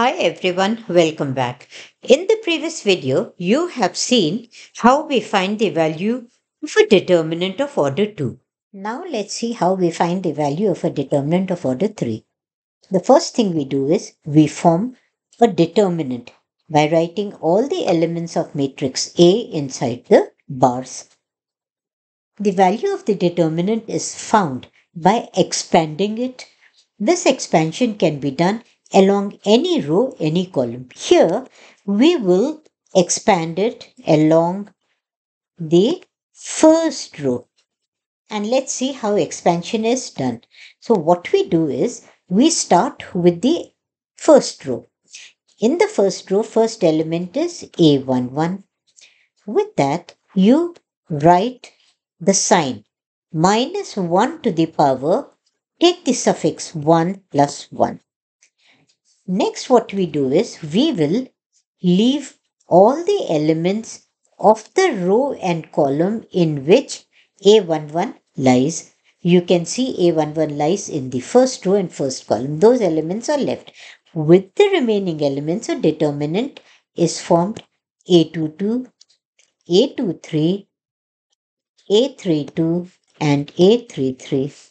Hi everyone, welcome back. In the previous video, you have seen how we find the value of a determinant of order 2. Now let's see how we find the value of a determinant of order 3. The first thing we do is we form a determinant by writing all the elements of matrix A inside the bars. The value of the determinant is found by expanding it. This expansion can be done along any row, any column. Here we will expand it along the first row. And let's see how expansion is done. So what we do is we start with the first row. In the first row, first element is A11. With that, you write the sign minus 1 to the power, take the suffix 1 plus 1. Next, what we do is we will leave all the elements of the row and column in which A11 lies. You can see A11 lies in the first row and first column. Those elements are left. With the remaining elements, a determinant is formed A22, A23, A32 and A33.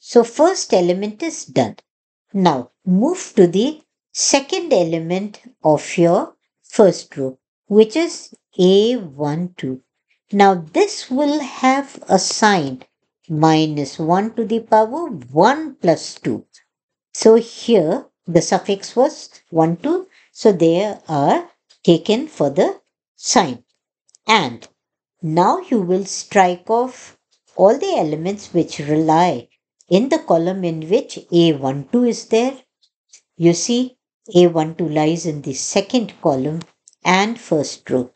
So first element is done. Now move to the second element of your first row, which is A12. Now this will have a sign minus 1 to the power 1 plus 2. So here the suffix was 1, 2. So they are taken for the sign. And now you will strike off all the elements which rely in the column in which A12 is there you see, A12 lies in the second column and first row.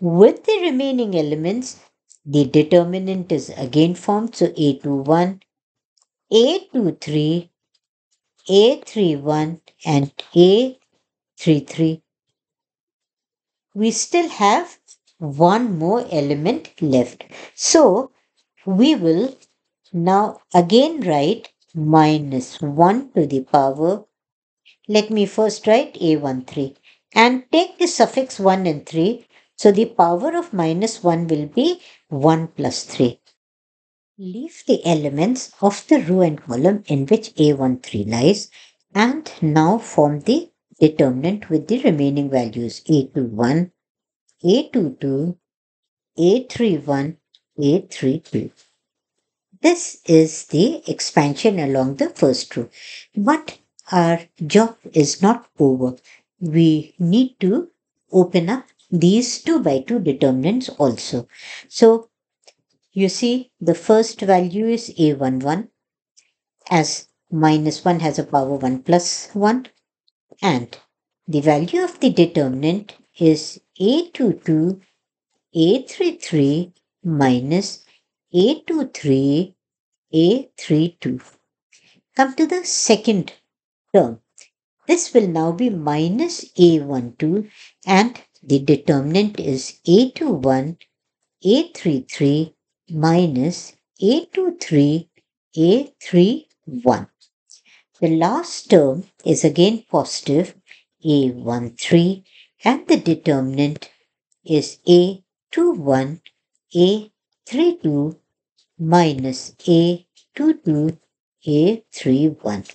With the remaining elements, the determinant is again formed. So A21, A23, A31 and A33. We still have one more element left. So we will now again write minus 1 to the power let me first write a13 and take the suffix 1 and 3. So the power of minus 1 will be 1 plus 3. Leave the elements of the row and column in which a13 lies and now form the determinant with the remaining values a21, a22, a31, a32. This is the expansion along the first row. But our job is not over. We need to open up these 2 by 2 determinants also. So you see the first value is a11 as minus 1 has a power 1 plus 1 and the value of the determinant is a22 a33 minus a23 a32. Come to the second term. This will now be minus a12 and the determinant is a21, a33 minus a23, a31. The last term is again positive a13 and the determinant is a21, a32 minus a22, a31.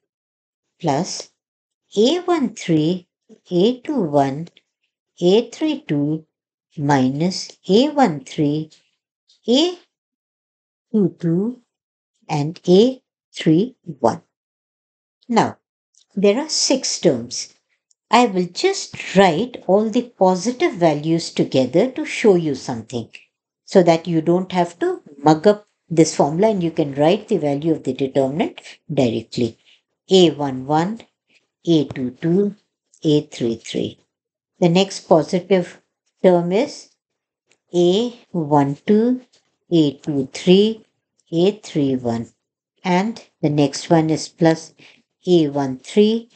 plus A13A21A32 minus A13A22 and A31. Now, there are six terms. I will just write all the positive values together to show you something so that you don't have to mug up this formula and you can write the value of the determinant directly. A11, A22, A33. The next positive term is A12, A23, A31. And the next one is plus A13,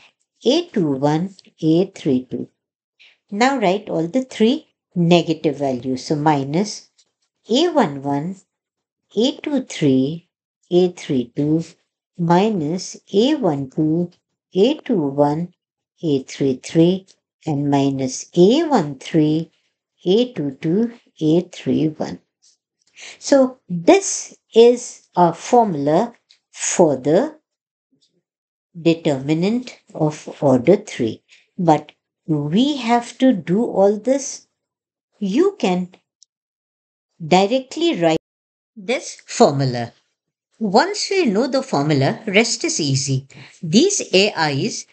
A21, A32. Now write all the three negative values. So minus A11, A23, A32, minus A12, A21, A33 and minus A13, A22, A31. So this is a formula for the determinant of order 3. But we have to do all this. You can directly write this formula. Once we know the formula, rest is easy. These AIs,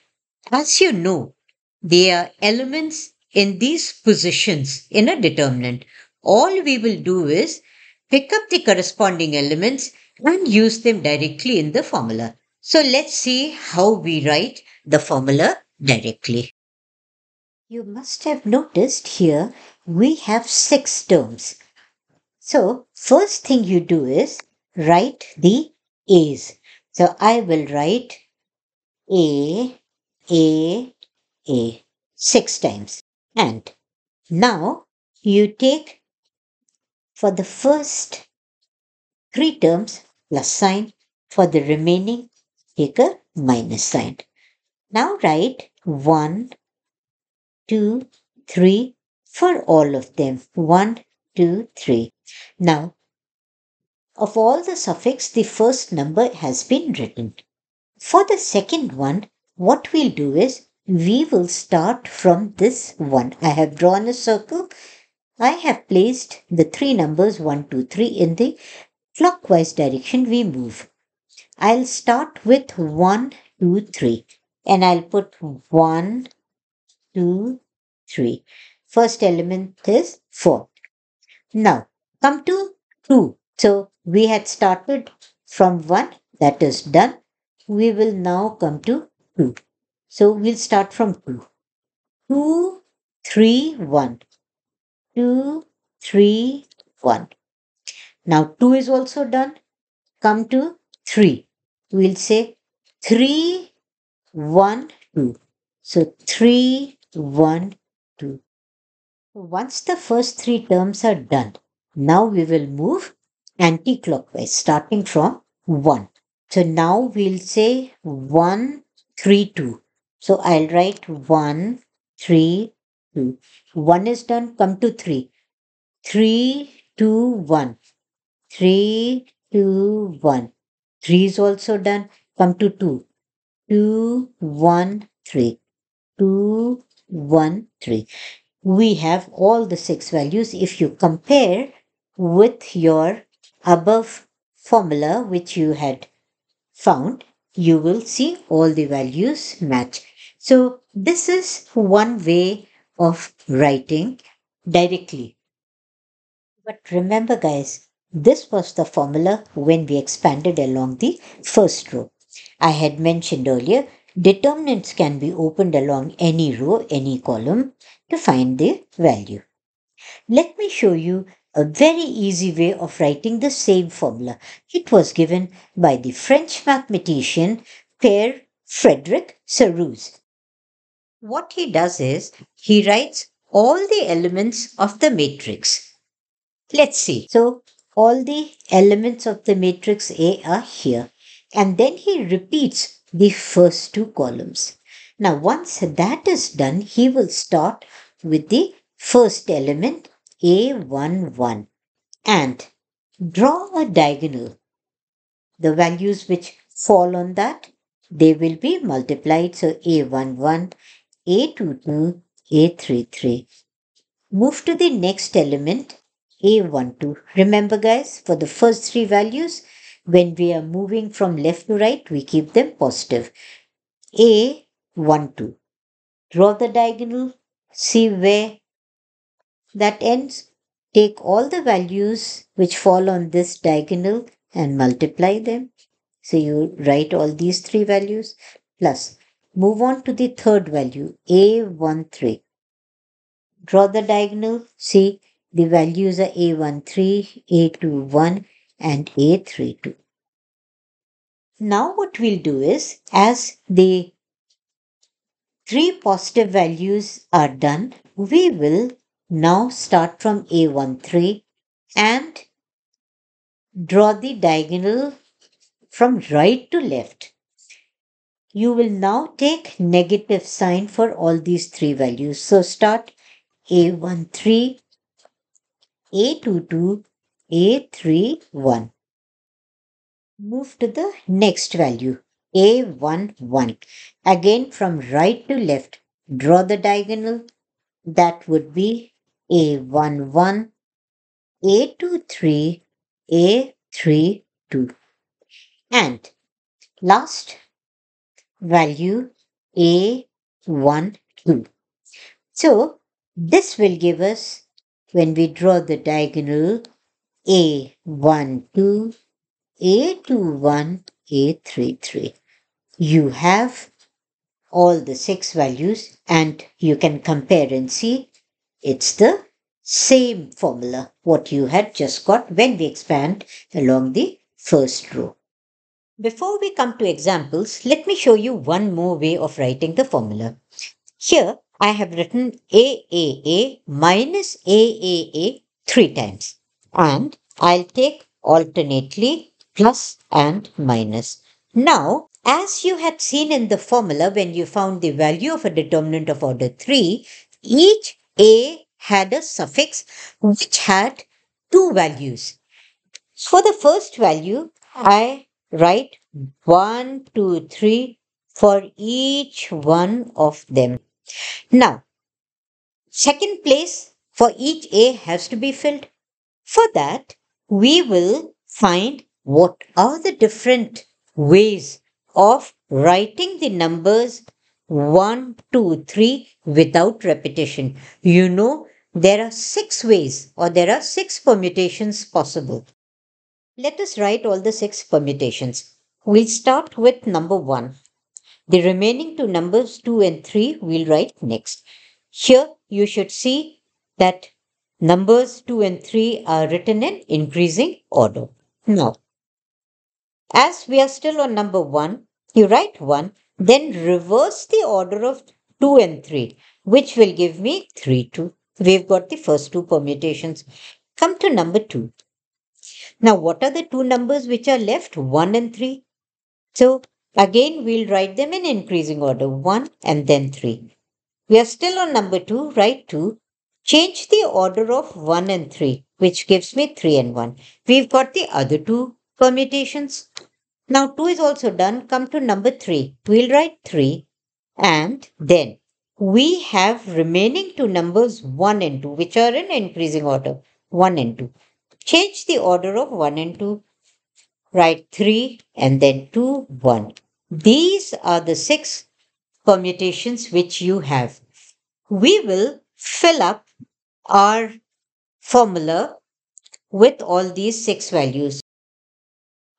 as you know, they are elements in these positions in a determinant. All we will do is pick up the corresponding elements and use them directly in the formula. So let's see how we write the formula directly. You must have noticed here we have six terms. So first thing you do is write the A's. So I will write A, A, A six times. And now you take for the first three terms plus sign, for the remaining take a minus sign. Now write 1, 2, 3 for all of them. 1, 2, 3. Now of all the suffix, the first number has been written. For the second one, what we'll do is, we will start from this one. I have drawn a circle. I have placed the three numbers 1, 2, 3 in the clockwise direction we move. I'll start with 1, 2, 3 and I'll put 1, 2, 3. First element is 4. Now come to 2. So we had started from 1, that is done. We will now come to 2. So we'll start from 2. 2, 3, 1. 2, 3, 1. Now 2 is also done. Come to 3. We'll say 3, 1, 2. So 3, 1, 2. Once the first three terms are done, now we will move anti-clockwise starting from 1. So now we'll say 1, 3, 2. So I'll write 1, 3, 2. 1 is done, come to 3. 3, 2, 1. 3, 2, 1. 3 is also done, come to 2. 2, 1, 3. 2, 1, 3. We have all the six values if you compare with your above formula which you had found, you will see all the values match. So this is one way of writing directly. But remember guys, this was the formula when we expanded along the first row. I had mentioned earlier, determinants can be opened along any row, any column to find the value. Let me show you a very easy way of writing the same formula. It was given by the French mathematician Pierre Frederic Serouse. What he does is he writes all the elements of the matrix. Let's see. So all the elements of the matrix A are here. And then he repeats the first two columns. Now, once that is done, he will start with the first element a11 and draw a diagonal. The values which fall on that, they will be multiplied. So A11, A22, A33. Move to the next element, A12. Remember guys, for the first three values, when we are moving from left to right, we keep them positive. A12. Draw the diagonal, see where that ends, take all the values which fall on this diagonal and multiply them. So you write all these three values plus. Move on to the third value, A13. Draw the diagonal. See, the values are A13, A21 and A32. Now what we'll do is, as the three positive values are done, we will now start from A13 and draw the diagonal from right to left. You will now take negative sign for all these three values. So start A13, A22, A31. Move to the next value, A11. Again from right to left, draw the diagonal. That would be a11, A23, A32. And last value A12. So this will give us, when we draw the diagonal, A12, A21, A33. You have all the six values and you can compare and see it's the same formula what you had just got when we expand along the first row. Before we come to examples, let me show you one more way of writing the formula. Here I have written AAA minus AAA three times and I'll take alternately plus and minus. Now, as you had seen in the formula when you found the value of a determinant of order 3, each a had a suffix which had two values. For the first value, I write 1, 2, 3 for each one of them. Now, second place for each A has to be filled. For that, we will find what are the different ways of writing the numbers one, two, three without repetition. You know there are six ways or there are six permutations possible. Let us write all the six permutations. We'll start with number one. The remaining two numbers two and three we'll write next. Here you should see that numbers two and three are written in increasing order. Now, as we are still on number one, you write one then reverse the order of 2 and 3, which will give me 3, 2. We've got the first two permutations. Come to number 2. Now, what are the two numbers which are left? 1 and 3. So, again, we'll write them in increasing order 1 and then 3. We are still on number 2, write 2. Change the order of 1 and 3, which gives me 3 and 1. We've got the other two permutations. Now 2 is also done. Come to number 3. We'll write 3 and then we have remaining two numbers 1 and 2 which are in increasing order 1 and 2. Change the order of 1 and 2. Write 3 and then 2, 1. These are the 6 permutations which you have. We will fill up our formula with all these 6 values.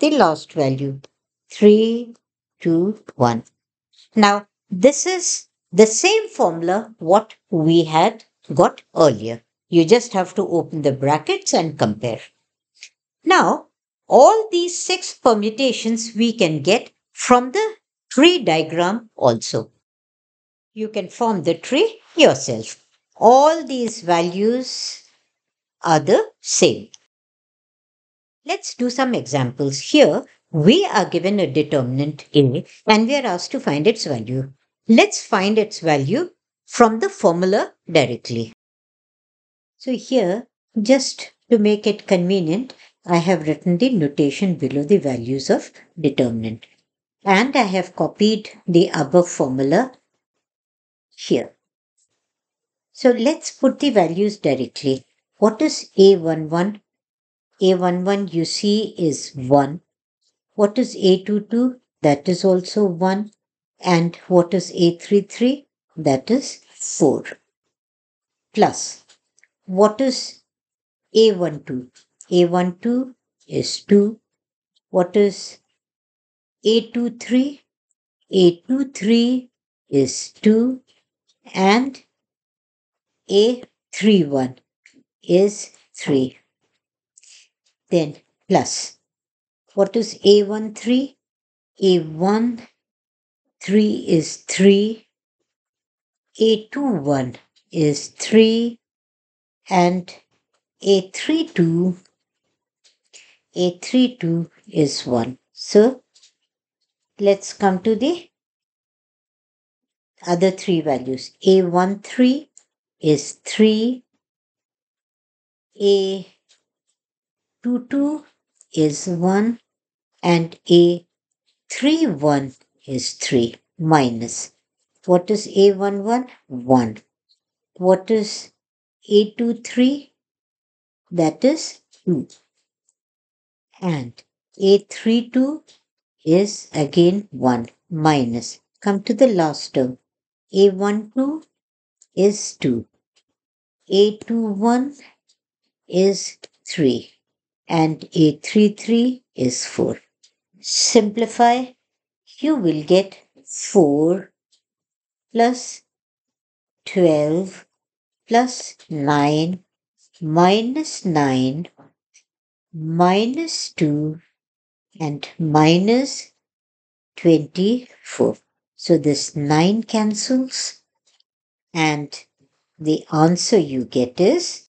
The lost value. 3, 2, 1. Now, this is the same formula what we had got earlier. You just have to open the brackets and compare. Now, all these six permutations we can get from the tree diagram also. You can form the tree yourself. All these values are the same. Let's do some examples. Here, we are given a determinant A and we are asked to find its value. Let's find its value from the formula directly. So here, just to make it convenient, I have written the notation below the values of determinant. And I have copied the above formula here. So let's put the values directly. What is A11 a11 you see is 1. What is A22? That is also 1. And what is A33? That is 4. Plus, what is A12? A12 is 2. What is A23? A23 is 2 and A31 is 3 then plus. What is A13? A1 3 is 3, A21 is 3, and A32 A32 is 1. So let's come to the other three values. A13 is 3, A 2 2 is 1 and A 3 1 is 3 minus. What is A 1 1? 1. What is A 2 3? That is 2. And A 3 2 is again 1 minus. Come to the last term. A 1 2 is 2. A 2 1 is 3 and A33 is 4. Simplify, you will get 4 plus 12 plus 9 minus 9 minus 2 and minus 24. So this 9 cancels and the answer you get is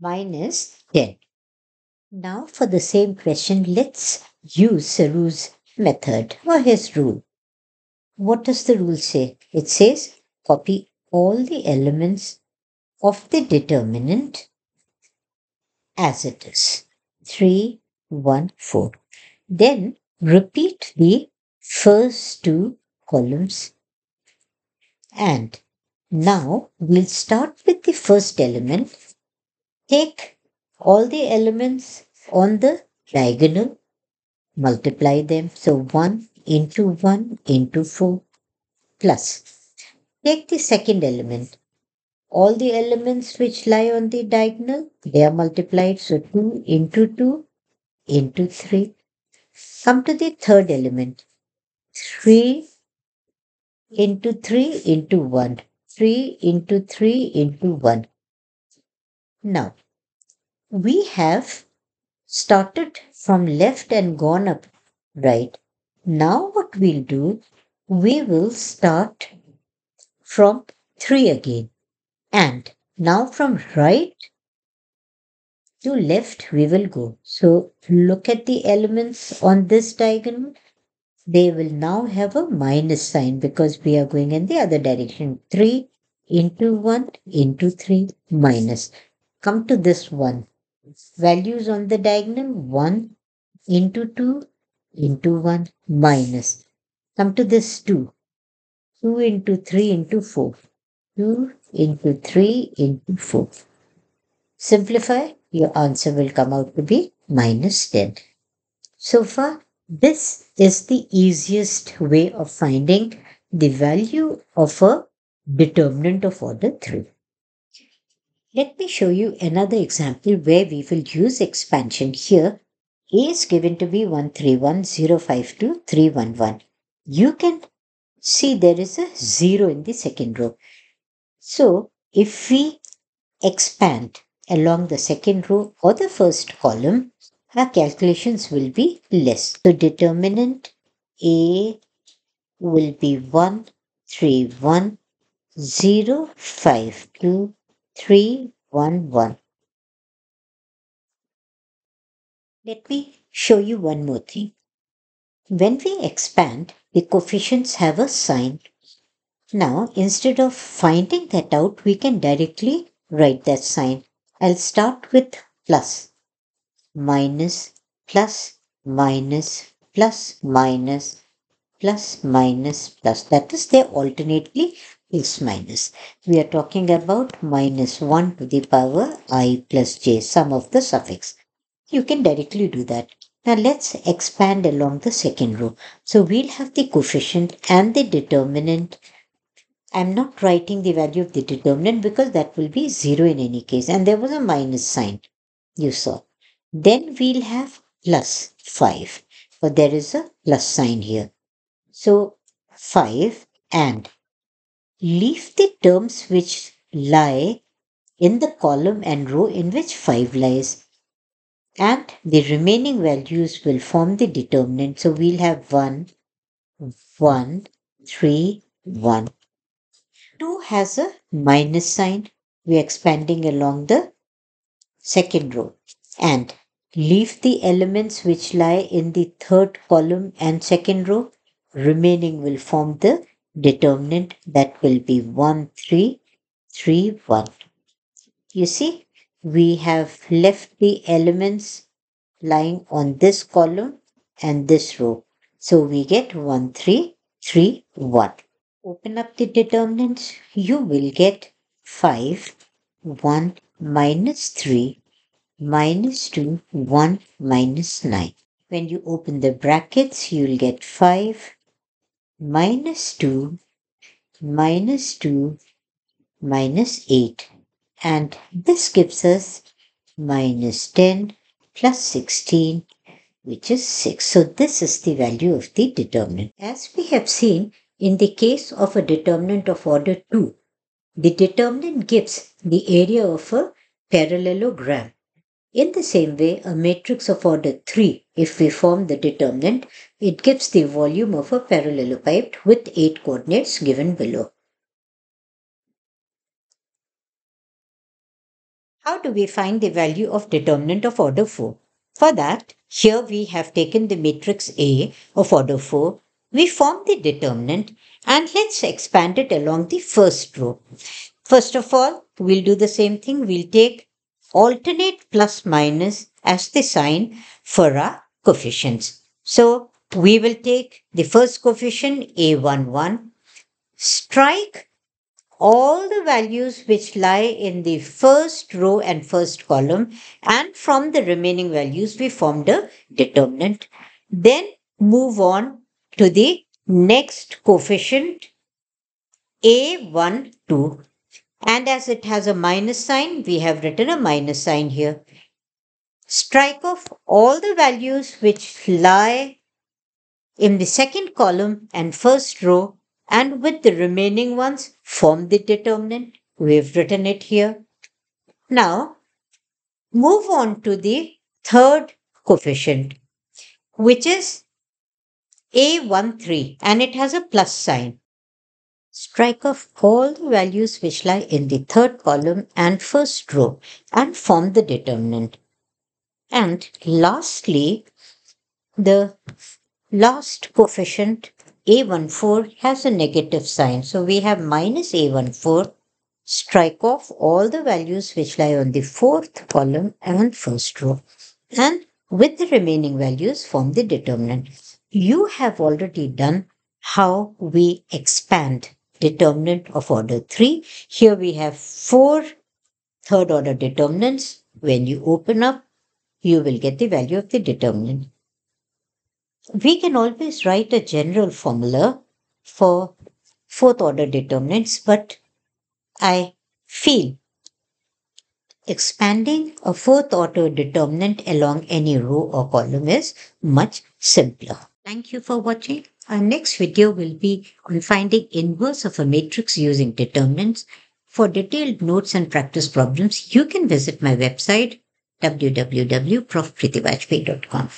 minus 10. Now for the same question, let's use Saru's method or his rule. What does the rule say? It says copy all the elements of the determinant as it is. 3, 1, 4. Then repeat the first two columns. And now we'll start with the first element. Take all the elements on the diagonal, multiply them. So 1 into 1 into 4 plus. Take the second element. All the elements which lie on the diagonal, they are multiplied. So 2 into 2 into 3. Come to the third element. 3 into 3 into 1. 3 into 3 into 1. Now, we have started from left and gone up right. Now what we'll do, we will start from 3 again. And now from right to left we will go. So look at the elements on this diagonal. They will now have a minus sign because we are going in the other direction. 3 into 1 into 3 minus. Come to this one values on the diagonal 1 into 2 into 1 minus. Come to this 2. 2 into 3 into 4. 2 into 3 into 4. Simplify, your answer will come out to be minus 10. So far, this is the easiest way of finding the value of a determinant of order 3. Let me show you another example where we will use expansion here. A is given to be one three one zero five two three one one. You can see there is a 0 in the second row. So if we expand along the second row or the first column, our calculations will be less. So determinant A will be 1, 311. Let me show you one more thing. When we expand, the coefficients have a sign. Now, instead of finding that out, we can directly write that sign. I'll start with plus, minus, plus, minus, plus, minus, plus, minus, plus. That is, they alternately is minus. We are talking about minus 1 to the power i plus j sum of the suffix. You can directly do that. Now let's expand along the second row. So we'll have the coefficient and the determinant. I'm not writing the value of the determinant because that will be 0 in any case. And there was a minus sign you saw. Then we'll have plus 5. But there is a plus sign here. So 5 and Leave the terms which lie in the column and row in which 5 lies and the remaining values will form the determinant. So we'll have 1, 1, 3, 1. 2 has a minus sign. We're expanding along the second row and leave the elements which lie in the third column and second row. Remaining will form the determinant that will be 1 3 3 1. You see we have left the elements lying on this column and this row. So we get 1 3 3 1. Open up the determinants you will get 5 1 minus 3 minus 2 1 minus 9. When you open the brackets you'll get 5 minus 2, minus 2, minus 8. And this gives us minus 10 plus 16, which is 6. So this is the value of the determinant. As we have seen, in the case of a determinant of order 2, the determinant gives the area of a parallelogram. In the same way, a matrix of order 3, if we form the determinant, it gives the volume of a parallelepiped with 8 coordinates given below. How do we find the value of determinant of order 4? For that, here we have taken the matrix A of order 4, we form the determinant and let's expand it along the first row. First of all, we'll do the same thing. We'll take alternate plus minus as the sign for our coefficients. So we will take the first coefficient A11, strike all the values which lie in the first row and first column and from the remaining values we formed a determinant. Then move on to the next coefficient A12. And as it has a minus sign, we have written a minus sign here. Strike off all the values which lie in the second column and first row and with the remaining ones form the determinant. We've written it here. Now, move on to the third coefficient, which is A13 and it has a plus sign. Strike off all the values which lie in the third column and first row and form the determinant. And lastly, the last coefficient a14 has a negative sign. So we have minus a14. Strike off all the values which lie on the fourth column and first row. And with the remaining values form the determinant. You have already done how we expand determinant of order 3. Here we have four third order determinants. When you open up, you will get the value of the determinant. We can always write a general formula for fourth order determinants, but I feel expanding a fourth order determinant along any row or column is much simpler. Thank you for watching. Our next video will be on finding inverse of a matrix using determinants. For detailed notes and practice problems, you can visit my website www.profprithivajpayee.com.